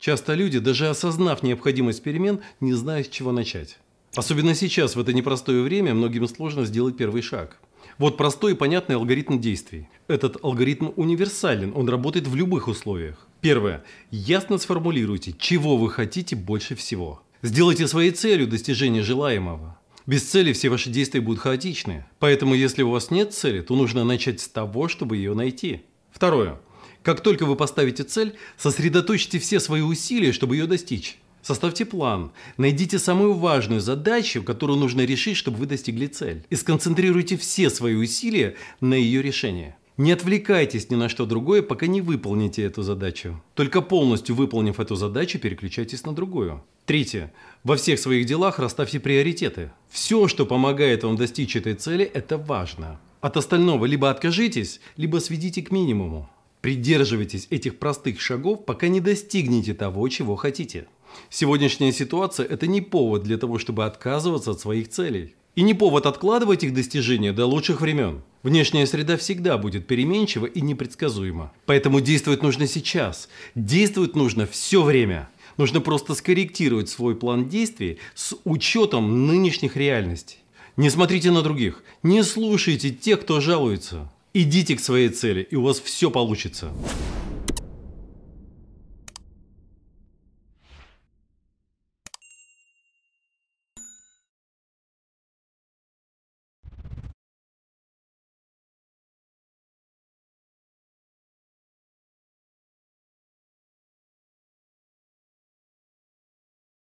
Часто люди, даже осознав необходимость перемен, не знают, с чего начать. Особенно сейчас, в это непростое время, многим сложно сделать первый шаг. Вот простой и понятный алгоритм действий. Этот алгоритм универсален, он работает в любых условиях. Первое. Ясно сформулируйте, чего вы хотите больше всего. Сделайте своей целью достижение желаемого. Без цели все ваши действия будут хаотичны. Поэтому если у вас нет цели, то нужно начать с того, чтобы ее найти. Второе. Как только вы поставите цель, сосредоточьте все свои усилия, чтобы ее достичь. Составьте план, найдите самую важную задачу, которую нужно решить, чтобы вы достигли цель, и сконцентрируйте все свои усилия на ее решение. Не отвлекайтесь ни на что другое, пока не выполните эту задачу. Только полностью выполнив эту задачу, переключайтесь на другую. Третье. Во всех своих делах расставьте приоритеты. Все, что помогает вам достичь этой цели, это важно. От остального либо откажитесь, либо сведите к минимуму. Придерживайтесь этих простых шагов, пока не достигнете того, чего хотите. Сегодняшняя ситуация – это не повод для того, чтобы отказываться от своих целей. И не повод откладывать их достижения до лучших времен. Внешняя среда всегда будет переменчива и непредсказуема. Поэтому действовать нужно сейчас. Действовать нужно все время. Нужно просто скорректировать свой план действий с учетом нынешних реальностей. Не смотрите на других, не слушайте тех, кто жалуется. Идите к своей цели, и у вас все получится.